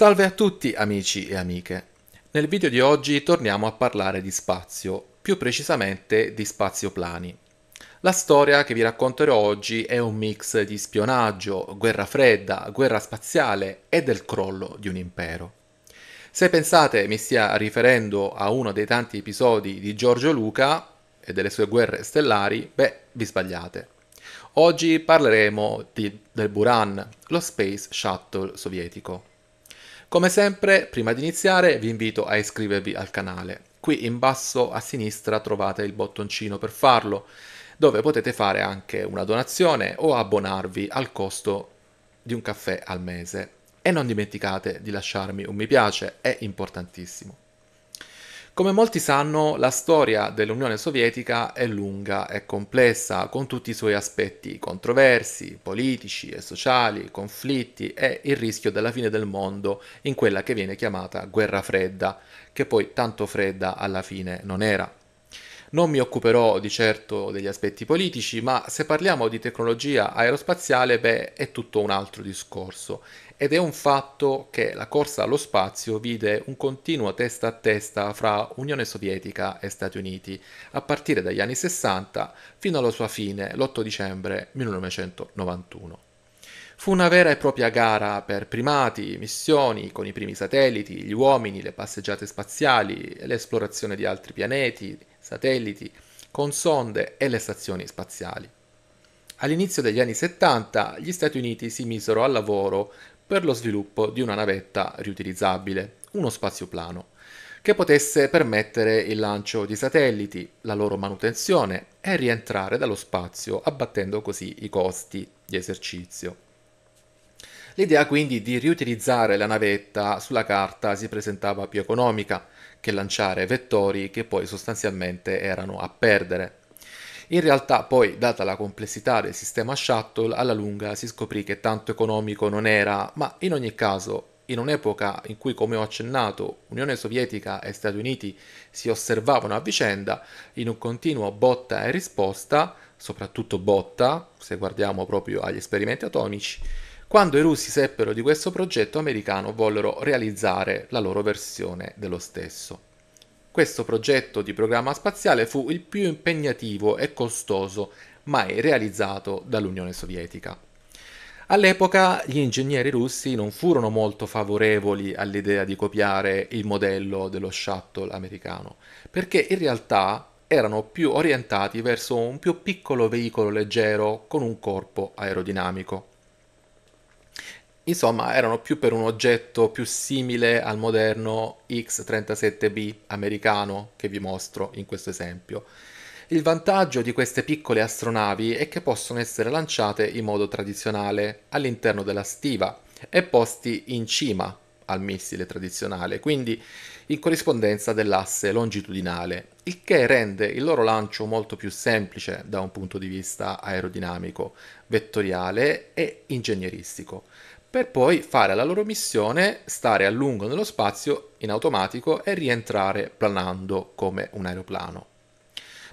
Salve a tutti amici e amiche. Nel video di oggi torniamo a parlare di spazio, più precisamente di spazioplani. La storia che vi racconterò oggi è un mix di spionaggio, guerra fredda, guerra spaziale e del crollo di un impero. Se pensate mi stia riferendo a uno dei tanti episodi di Giorgio Luca e delle sue guerre stellari, beh, vi sbagliate. Oggi parleremo di, del Buran, lo Space Shuttle sovietico. Come sempre, prima di iniziare, vi invito a iscrivervi al canale. Qui in basso a sinistra trovate il bottoncino per farlo, dove potete fare anche una donazione o abbonarvi al costo di un caffè al mese. E non dimenticate di lasciarmi un mi piace, è importantissimo. Come molti sanno, la storia dell'Unione Sovietica è lunga e complessa, con tutti i suoi aspetti controversi, politici e sociali, conflitti e il rischio della fine del mondo in quella che viene chiamata guerra fredda, che poi tanto fredda alla fine non era. Non mi occuperò di certo degli aspetti politici, ma se parliamo di tecnologia aerospaziale, beh, è tutto un altro discorso ed è un fatto che la corsa allo spazio vide un continuo testa a testa fra Unione Sovietica e Stati Uniti, a partire dagli anni 60 fino alla sua fine l'8 dicembre 1991. Fu una vera e propria gara per primati, missioni con i primi satelliti, gli uomini, le passeggiate spaziali, l'esplorazione di altri pianeti, satelliti, con sonde e le stazioni spaziali. All'inizio degli anni 70 gli Stati Uniti si misero al lavoro per lo sviluppo di una navetta riutilizzabile, uno spazioplano, che potesse permettere il lancio di satelliti, la loro manutenzione e rientrare dallo spazio, abbattendo così i costi di esercizio. L'idea quindi di riutilizzare la navetta sulla carta si presentava più economica che lanciare vettori che poi sostanzialmente erano a perdere. In realtà poi, data la complessità del sistema shuttle, alla lunga si scoprì che tanto economico non era, ma in ogni caso in un'epoca in cui, come ho accennato, Unione Sovietica e Stati Uniti si osservavano a vicenda in un continuo botta e risposta, soprattutto botta, se guardiamo proprio agli esperimenti atomici, quando i russi seppero di questo progetto americano vollero realizzare la loro versione dello stesso. Questo progetto di programma spaziale fu il più impegnativo e costoso mai realizzato dall'Unione Sovietica. All'epoca gli ingegneri russi non furono molto favorevoli all'idea di copiare il modello dello shuttle americano, perché in realtà erano più orientati verso un più piccolo veicolo leggero con un corpo aerodinamico. Insomma, erano più per un oggetto più simile al moderno X37B americano che vi mostro in questo esempio. Il vantaggio di queste piccole astronavi è che possono essere lanciate in modo tradizionale all'interno della stiva e posti in cima al missile tradizionale, quindi in corrispondenza dell'asse longitudinale, il che rende il loro lancio molto più semplice da un punto di vista aerodinamico, vettoriale e ingegneristico per poi fare la loro missione, stare a lungo nello spazio in automatico e rientrare planando come un aeroplano.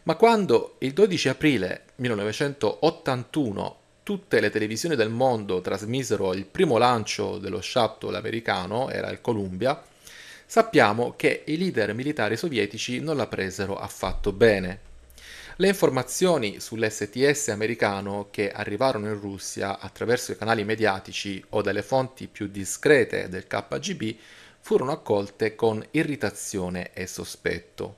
Ma quando il 12 aprile 1981 tutte le televisioni del mondo trasmisero il primo lancio dello shuttle americano, era il Columbia, sappiamo che i leader militari sovietici non la presero affatto bene. Le informazioni sull'STS americano che arrivarono in Russia attraverso i canali mediatici o dalle fonti più discrete del KGB furono accolte con irritazione e sospetto.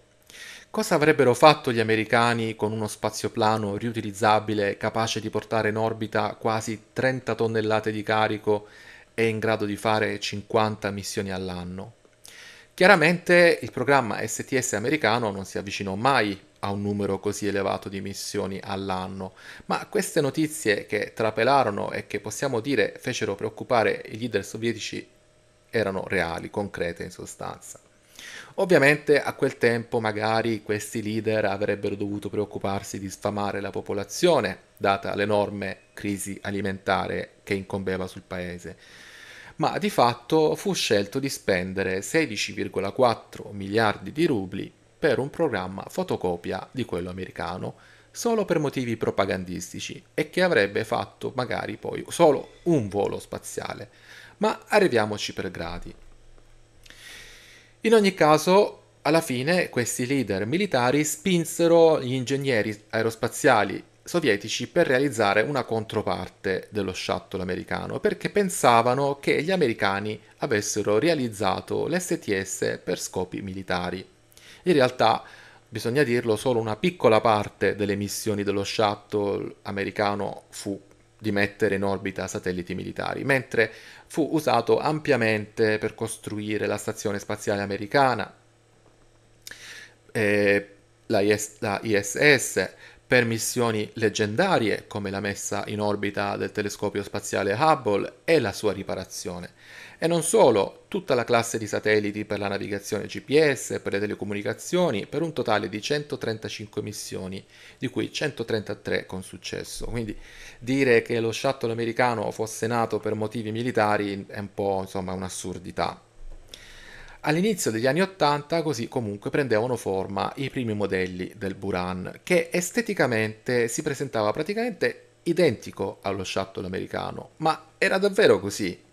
Cosa avrebbero fatto gli americani con uno spazioplano riutilizzabile capace di portare in orbita quasi 30 tonnellate di carico e in grado di fare 50 missioni all'anno? Chiaramente il programma STS americano non si avvicinò mai a un numero così elevato di missioni all'anno, ma queste notizie che trapelarono e che possiamo dire fecero preoccupare i leader sovietici erano reali, concrete in sostanza. Ovviamente a quel tempo magari questi leader avrebbero dovuto preoccuparsi di sfamare la popolazione, data l'enorme crisi alimentare che incombeva sul paese, ma di fatto fu scelto di spendere 16,4 miliardi di rubli per un programma fotocopia di quello americano solo per motivi propagandistici e che avrebbe fatto magari poi solo un volo spaziale. Ma arriviamoci per gradi. In ogni caso, alla fine questi leader militari spinsero gli ingegneri aerospaziali sovietici per realizzare una controparte dello shuttle americano perché pensavano che gli americani avessero realizzato l'STS per scopi militari. In realtà, bisogna dirlo, solo una piccola parte delle missioni dello shuttle americano fu di mettere in orbita satelliti militari, mentre fu usato ampiamente per costruire la stazione spaziale americana, eh, la, IS, la ISS, per missioni leggendarie come la messa in orbita del telescopio spaziale Hubble e la sua riparazione. E non solo, tutta la classe di satelliti per la navigazione GPS, per le telecomunicazioni, per un totale di 135 missioni, di cui 133 con successo. Quindi dire che lo shuttle americano fosse nato per motivi militari è un po' insomma un'assurdità. All'inizio degli anni Ottanta così comunque prendevano forma i primi modelli del Buran, che esteticamente si presentava praticamente identico allo shuttle americano, ma era davvero così?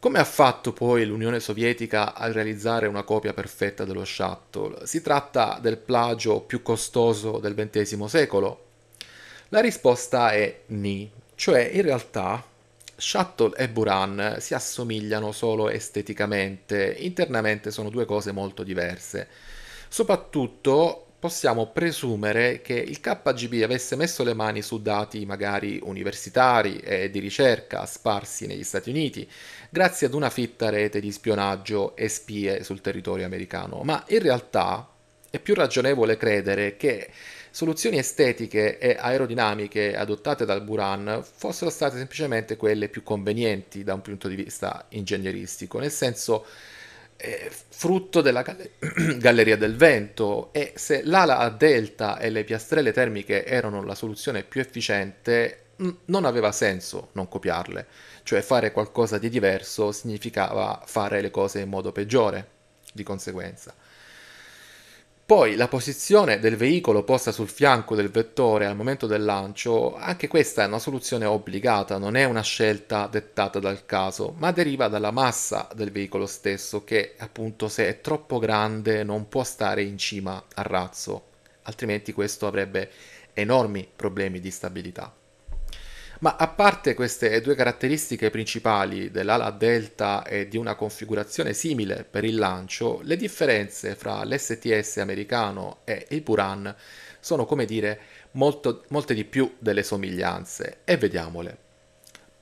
Come ha fatto poi l'Unione Sovietica a realizzare una copia perfetta dello shuttle? Si tratta del plagio più costoso del XX secolo? La risposta è ni, cioè in realtà Shuttle e Buran si assomigliano solo esteticamente, internamente sono due cose molto diverse. Soprattutto possiamo presumere che il KGB avesse messo le mani su dati magari universitari e di ricerca sparsi negli Stati Uniti, grazie ad una fitta rete di spionaggio e spie sul territorio americano, ma in realtà è più ragionevole credere che soluzioni estetiche e aerodinamiche adottate dal Buran fossero state semplicemente quelle più convenienti da un punto di vista ingegneristico, nel senso frutto della galleria del vento e se l'ala a delta e le piastrelle termiche erano la soluzione più efficiente, non aveva senso non copiarle, cioè fare qualcosa di diverso significava fare le cose in modo peggiore, di conseguenza. Poi la posizione del veicolo posta sul fianco del vettore al momento del lancio, anche questa è una soluzione obbligata, non è una scelta dettata dal caso, ma deriva dalla massa del veicolo stesso che appunto se è troppo grande non può stare in cima al razzo, altrimenti questo avrebbe enormi problemi di stabilità. Ma a parte queste due caratteristiche principali dell'ala delta e di una configurazione simile per il lancio, le differenze fra l'STS americano e il Buran sono, come dire, molto, molte di più delle somiglianze e vediamole.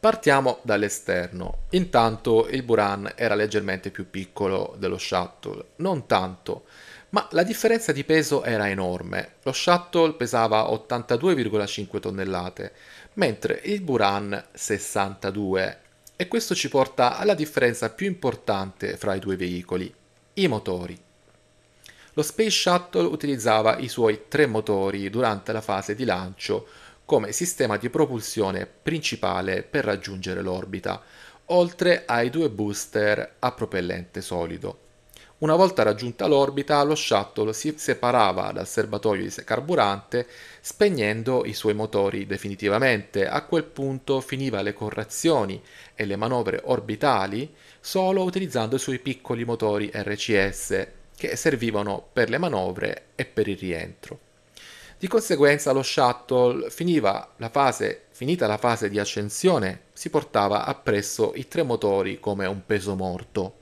Partiamo dall'esterno. Intanto il Buran era leggermente più piccolo dello Shuttle, non tanto, ma la differenza di peso era enorme. Lo shuttle pesava 82,5 tonnellate, mentre il Buran 62. E questo ci porta alla differenza più importante fra i due veicoli, i motori. Lo Space Shuttle utilizzava i suoi tre motori durante la fase di lancio come sistema di propulsione principale per raggiungere l'orbita, oltre ai due booster a propellente solido. Una volta raggiunta l'orbita, lo shuttle si separava dal serbatoio di carburante spegnendo i suoi motori definitivamente. A quel punto finiva le correzioni e le manovre orbitali solo utilizzando i suoi piccoli motori RCS che servivano per le manovre e per il rientro. Di conseguenza lo shuttle finiva la fase, finita la fase di ascensione, si portava appresso i tre motori come un peso morto.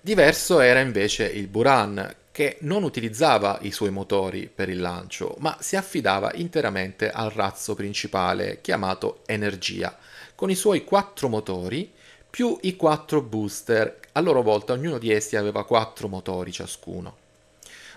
Diverso era invece il Buran, che non utilizzava i suoi motori per il lancio, ma si affidava interamente al razzo principale, chiamato Energia, con i suoi quattro motori più i quattro booster, a loro volta ognuno di essi aveva quattro motori ciascuno.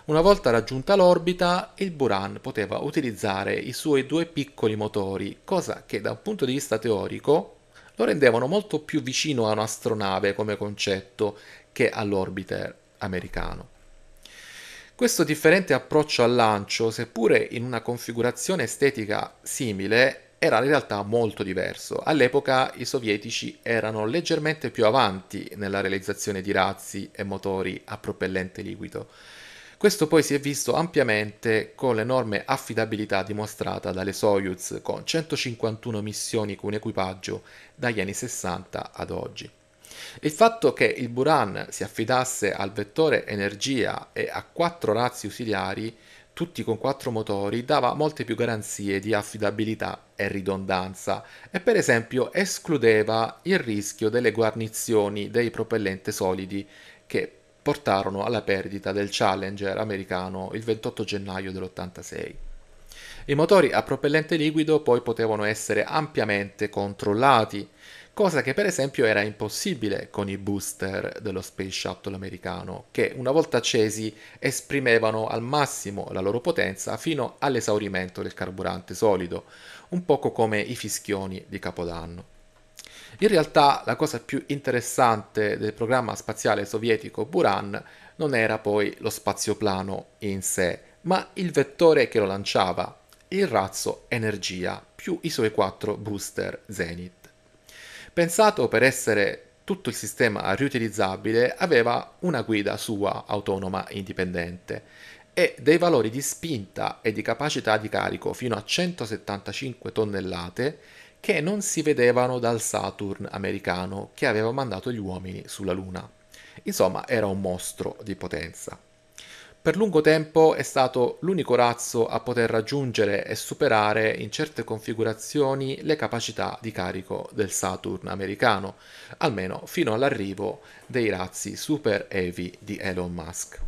Una volta raggiunta l'orbita, il Buran poteva utilizzare i suoi due piccoli motori, cosa che da un punto di vista teorico lo rendevano molto più vicino a un'astronave come concetto che all'orbiter americano. Questo differente approccio al lancio, seppure in una configurazione estetica simile, era in realtà molto diverso. All'epoca i sovietici erano leggermente più avanti nella realizzazione di razzi e motori a propellente liquido. Questo poi si è visto ampiamente con l'enorme affidabilità dimostrata dalle Soyuz con 151 missioni con equipaggio dagli anni 60 ad oggi. Il fatto che il Buran si affidasse al vettore energia e a quattro razzi ausiliari, tutti con quattro motori, dava molte più garanzie di affidabilità e ridondanza e per esempio escludeva il rischio delle guarnizioni dei propellenti solidi che portarono alla perdita del Challenger americano il 28 gennaio dell'86. I motori a propellente liquido poi potevano essere ampiamente controllati cosa che per esempio era impossibile con i booster dello Space Shuttle americano, che una volta accesi esprimevano al massimo la loro potenza fino all'esaurimento del carburante solido, un poco come i fischioni di Capodanno. In realtà la cosa più interessante del programma spaziale sovietico Buran non era poi lo spazioplano in sé, ma il vettore che lo lanciava, il razzo Energia più i suoi quattro booster Zenith. Pensato per essere tutto il sistema riutilizzabile, aveva una guida sua autonoma indipendente e dei valori di spinta e di capacità di carico fino a 175 tonnellate che non si vedevano dal Saturn americano che aveva mandato gli uomini sulla Luna. Insomma, era un mostro di potenza. Per lungo tempo è stato l'unico razzo a poter raggiungere e superare in certe configurazioni le capacità di carico del Saturn americano, almeno fino all'arrivo dei razzi Super Heavy di Elon Musk.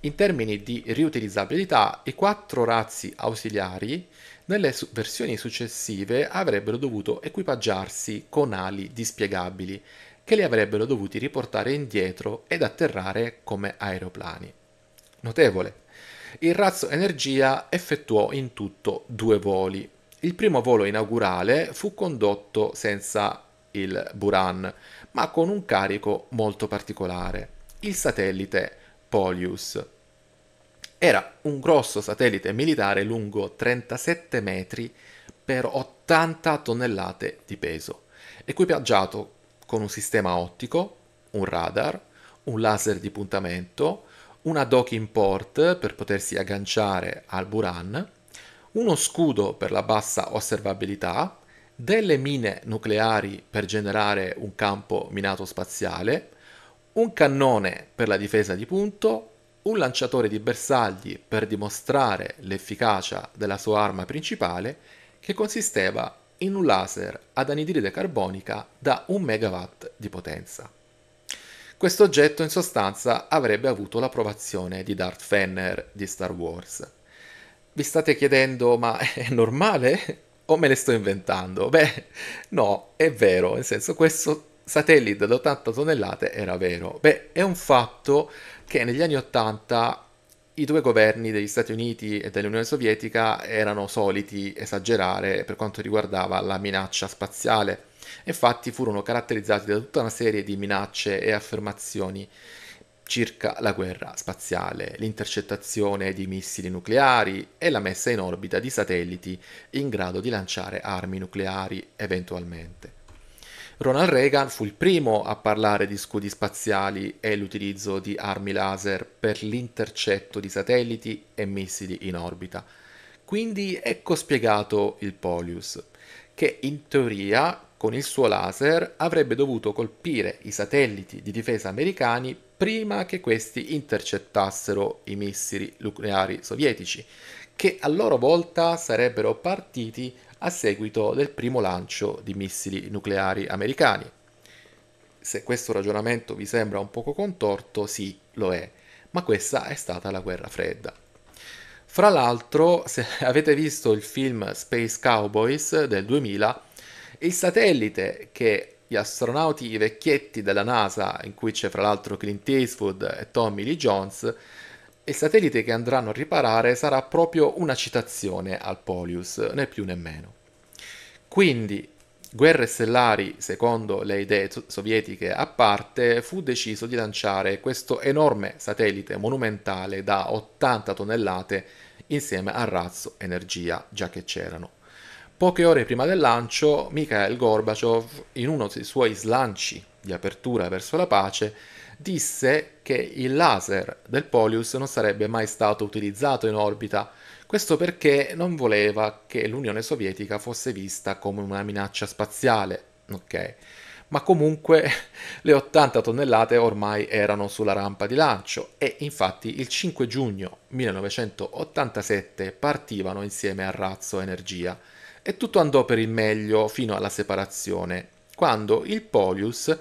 In termini di riutilizzabilità, i quattro razzi ausiliari nelle su- versioni successive avrebbero dovuto equipaggiarsi con ali dispiegabili, che li avrebbero dovuti riportare indietro ed atterrare come aeroplani notevole. Il razzo Energia effettuò in tutto due voli. Il primo volo inaugurale fu condotto senza il Buran, ma con un carico molto particolare, il satellite Polius. Era un grosso satellite militare lungo 37 metri per 80 tonnellate di peso, equipaggiato con un sistema ottico, un radar, un laser di puntamento, una docking port per potersi agganciare al Buran, uno scudo per la bassa osservabilità, delle mine nucleari per generare un campo minato spaziale, un cannone per la difesa di punto, un lanciatore di bersagli per dimostrare l'efficacia della sua arma principale che consisteva in un laser ad anidride carbonica da 1 MW di potenza. Questo oggetto in sostanza avrebbe avuto l'approvazione di Darth Fenner di Star Wars. Vi state chiedendo ma è normale o me le sto inventando? Beh, no, è vero, nel senso questo satellite da 80 tonnellate era vero. Beh, è un fatto che negli anni 80 i due governi degli Stati Uniti e dell'Unione Sovietica erano soliti esagerare per quanto riguardava la minaccia spaziale Infatti furono caratterizzati da tutta una serie di minacce e affermazioni circa la guerra spaziale, l'intercettazione di missili nucleari e la messa in orbita di satelliti in grado di lanciare armi nucleari eventualmente. Ronald Reagan fu il primo a parlare di scudi spaziali e l'utilizzo di armi laser per l'intercetto di satelliti e missili in orbita. Quindi ecco spiegato il Polius, che in teoria con il suo laser avrebbe dovuto colpire i satelliti di difesa americani prima che questi intercettassero i missili nucleari sovietici, che a loro volta sarebbero partiti a seguito del primo lancio di missili nucleari americani. Se questo ragionamento vi sembra un poco contorto, sì, lo è, ma questa è stata la guerra fredda. Fra l'altro, se avete visto il film Space Cowboys del 2000, il satellite che gli astronauti vecchietti della NASA, in cui c'è fra l'altro Clint Eastwood e Tommy Lee Jones, il satellite che andranno a riparare sarà proprio una citazione al Polius, né più né meno. Quindi, guerre stellari, secondo le idee sovietiche a parte, fu deciso di lanciare questo enorme satellite monumentale da 80 tonnellate insieme al razzo energia già che c'erano Poche ore prima del lancio, Mikhail Gorbachev, in uno dei suoi slanci di apertura verso la pace, disse che il laser del Polius non sarebbe mai stato utilizzato in orbita, questo perché non voleva che l'Unione Sovietica fosse vista come una minaccia spaziale, ok? Ma comunque le 80 tonnellate ormai erano sulla rampa di lancio e infatti il 5 giugno 1987 partivano insieme a razzo Energia e tutto andò per il meglio fino alla separazione, quando il Polius,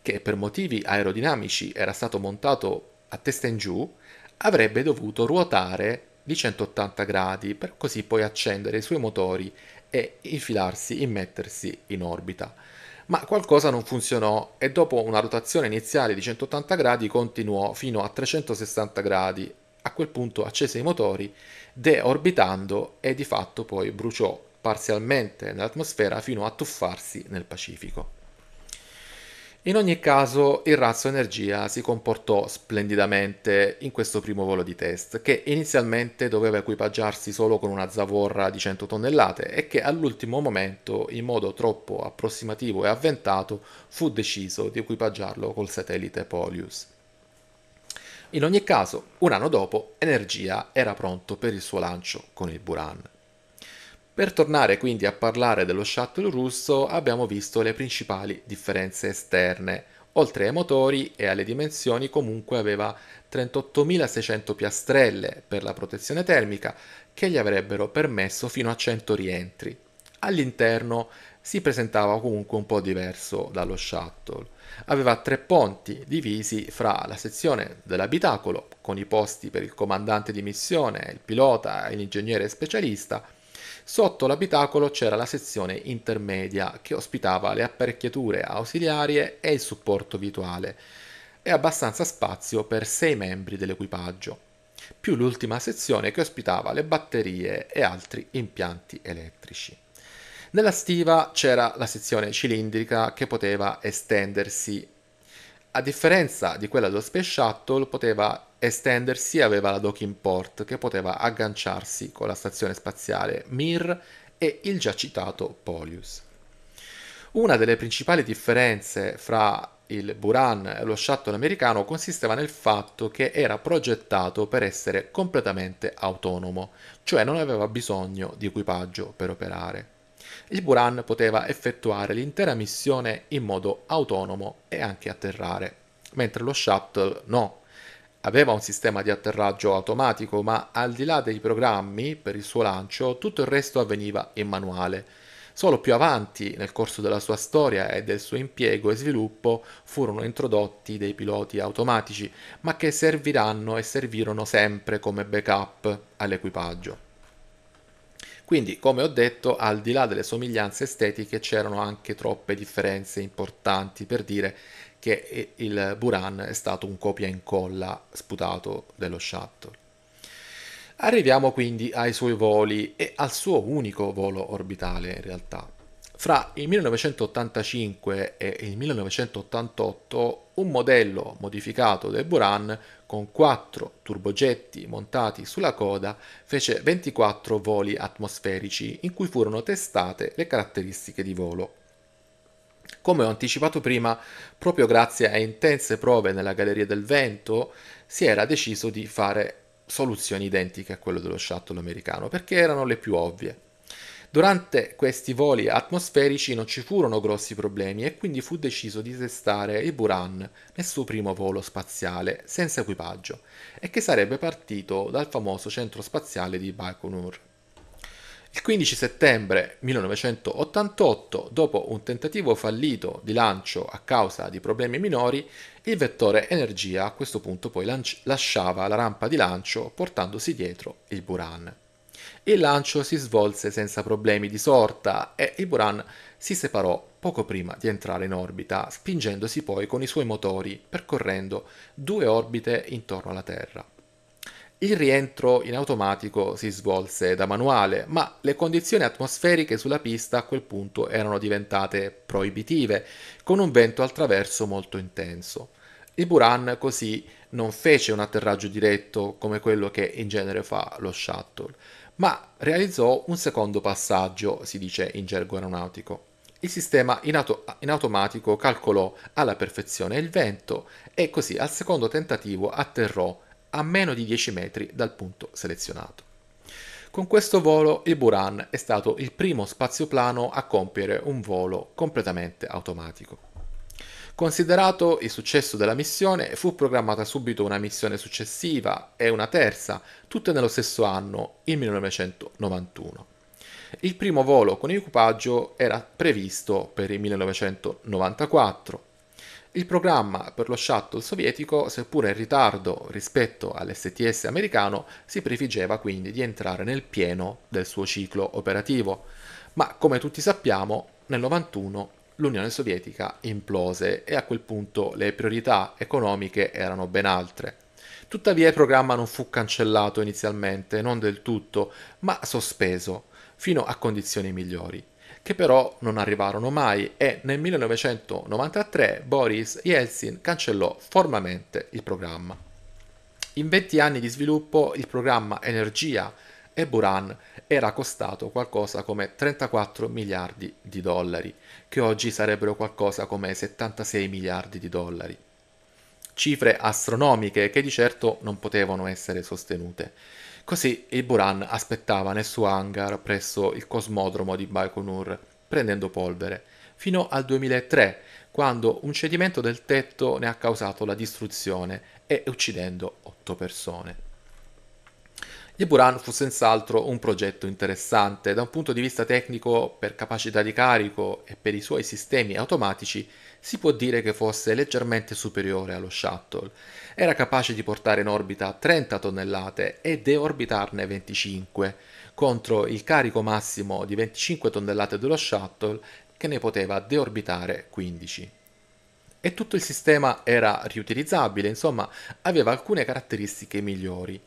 che per motivi aerodinamici era stato montato a testa in giù, avrebbe dovuto ruotare di 180 gradi per così poi accendere i suoi motori e infilarsi, immettersi in orbita. Ma qualcosa non funzionò e dopo una rotazione iniziale di 180 gradi continuò fino a 360 gradi. A quel punto accese i motori, deorbitando e di fatto poi bruciò parzialmente nell'atmosfera fino a tuffarsi nel Pacifico. In ogni caso il razzo Energia si comportò splendidamente in questo primo volo di test, che inizialmente doveva equipaggiarsi solo con una zavorra di 100 tonnellate e che all'ultimo momento, in modo troppo approssimativo e avventato, fu deciso di equipaggiarlo col satellite Polius. In ogni caso, un anno dopo, Energia era pronto per il suo lancio con il Buran. Per tornare quindi a parlare dello shuttle russo abbiamo visto le principali differenze esterne. Oltre ai motori e alle dimensioni comunque aveva 38.600 piastrelle per la protezione termica che gli avrebbero permesso fino a 100 rientri. All'interno si presentava comunque un po' diverso dallo shuttle. Aveva tre ponti divisi fra la sezione dell'abitacolo, con i posti per il comandante di missione, il pilota e l'ingegnere specialista, Sotto l'abitacolo c'era la sezione intermedia che ospitava le apparecchiature ausiliarie e il supporto virtuale e abbastanza spazio per sei membri dell'equipaggio, più l'ultima sezione che ospitava le batterie e altri impianti elettrici. Nella stiva c'era la sezione cilindrica che poteva estendersi a differenza di quella dello Space Shuttle, poteva estendersi e aveva la docking port che poteva agganciarsi con la stazione spaziale Mir e il già citato Polius. Una delle principali differenze fra il Buran e lo shuttle americano consisteva nel fatto che era progettato per essere completamente autonomo, cioè non aveva bisogno di equipaggio per operare il Buran poteva effettuare l'intera missione in modo autonomo e anche atterrare, mentre lo shuttle no. Aveva un sistema di atterraggio automatico, ma al di là dei programmi per il suo lancio, tutto il resto avveniva in manuale. Solo più avanti, nel corso della sua storia e del suo impiego e sviluppo, furono introdotti dei piloti automatici, ma che serviranno e servirono sempre come backup all'equipaggio. Quindi, come ho detto, al di là delle somiglianze estetiche c'erano anche troppe differenze importanti per dire che il Buran è stato un copia e incolla sputato dello Shuttle. Arriviamo quindi ai suoi voli e al suo unico volo orbitale in realtà. Fra il 1985 e il 1988 un modello modificato del Buran con quattro turbogetti montati sulla coda fece 24 voli atmosferici in cui furono testate le caratteristiche di volo. Come ho anticipato prima, proprio grazie a intense prove nella Galleria del Vento si era deciso di fare soluzioni identiche a quelle dello shuttle americano perché erano le più ovvie. Durante questi voli atmosferici non ci furono grossi problemi e quindi fu deciso di testare il Buran nel suo primo volo spaziale senza equipaggio e che sarebbe partito dal famoso centro spaziale di Baikonur. Il 15 settembre 1988, dopo un tentativo fallito di lancio a causa di problemi minori, il vettore Energia a questo punto poi lasciava la rampa di lancio portandosi dietro il Buran. Il lancio si svolse senza problemi di sorta e il Buran si separò poco prima di entrare in orbita, spingendosi poi con i suoi motori percorrendo due orbite intorno alla Terra. Il rientro in automatico si svolse da manuale, ma le condizioni atmosferiche sulla pista a quel punto erano diventate proibitive, con un vento al traverso molto intenso. Il Buran così non fece un atterraggio diretto come quello che in genere fa lo shuttle, ma realizzò un secondo passaggio, si dice in gergo aeronautico. Il sistema in, auto- in, automatico calcolò alla perfezione il vento e così al secondo tentativo atterrò a meno di 10 metri dal punto selezionato. Con questo volo il Buran è stato il primo spazioplano a compiere un volo completamente automatico. Considerato il successo della missione, fu programmata subito una missione successiva e una terza, tutte nello stesso anno, il 1991. Il primo volo con equipaggio era previsto per il 1994. Il programma per lo shuttle sovietico, seppure in ritardo rispetto all'STS americano, si prefiggeva quindi di entrare nel pieno del suo ciclo operativo. Ma come tutti sappiamo, nel 91 l'Unione Sovietica implose e a quel punto le priorità economiche erano ben altre. Tuttavia il programma non fu cancellato inizialmente, non del tutto, ma sospeso, fino a condizioni migliori, che però non arrivarono mai e nel 1993 Boris Yeltsin cancellò formalmente il programma. In 20 anni di sviluppo il programma Energia e Buran era costato qualcosa come 34 miliardi di dollari, che oggi sarebbero qualcosa come 76 miliardi di dollari. Cifre astronomiche che di certo non potevano essere sostenute. Così il Buran aspettava nel suo hangar presso il cosmodromo di Baikonur, prendendo polvere, fino al 2003, quando un cedimento del tetto ne ha causato la distruzione e uccidendo otto persone. Di Buran fu senz'altro un progetto interessante da un punto di vista tecnico per capacità di carico e per i suoi sistemi automatici si può dire che fosse leggermente superiore allo Shuttle. Era capace di portare in orbita 30 tonnellate e deorbitarne 25, contro il carico massimo di 25 tonnellate dello Shuttle che ne poteva deorbitare 15. E tutto il sistema era riutilizzabile, insomma aveva alcune caratteristiche migliori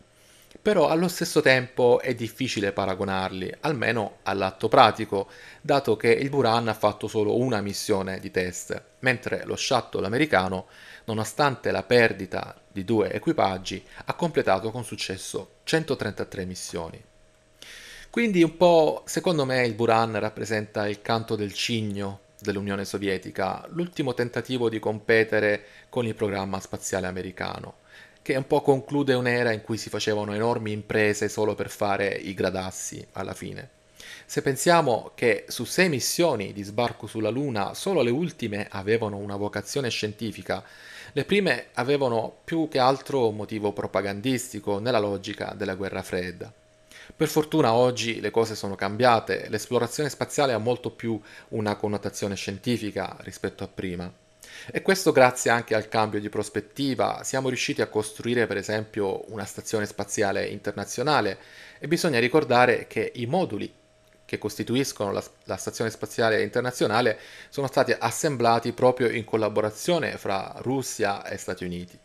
però allo stesso tempo è difficile paragonarli, almeno all'atto pratico, dato che il Buran ha fatto solo una missione di test, mentre lo shuttle americano, nonostante la perdita di due equipaggi, ha completato con successo 133 missioni. Quindi un po', secondo me, il Buran rappresenta il canto del cigno dell'Unione Sovietica, l'ultimo tentativo di competere con il programma spaziale americano che un po' conclude un'era in cui si facevano enormi imprese solo per fare i gradassi alla fine. Se pensiamo che su sei missioni di sbarco sulla Luna solo le ultime avevano una vocazione scientifica, le prime avevano più che altro un motivo propagandistico nella logica della guerra fredda. Per fortuna oggi le cose sono cambiate, l'esplorazione spaziale ha molto più una connotazione scientifica rispetto a prima. E questo grazie anche al cambio di prospettiva. Siamo riusciti a costruire per esempio una stazione spaziale internazionale e bisogna ricordare che i moduli che costituiscono la, la, Stazione Spaziale Internazionale sono stati assemblati proprio in collaborazione fra Russia e Stati Uniti.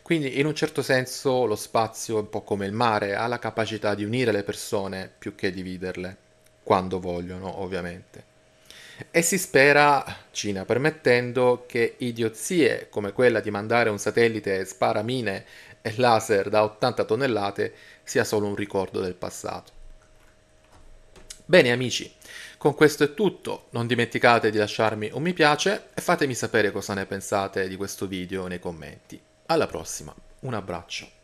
Quindi in un certo senso lo spazio, un po' come il mare, ha la capacità di unire le persone più che dividerle, quando vogliono ovviamente e si spera Cina permettendo che idiozie come quella di mandare un satellite sparamine e laser da 80 tonnellate sia solo un ricordo del passato. Bene amici, con questo è tutto, non dimenticate di lasciarmi un mi piace e fatemi sapere cosa ne pensate di questo video nei commenti. Alla prossima, un abbraccio.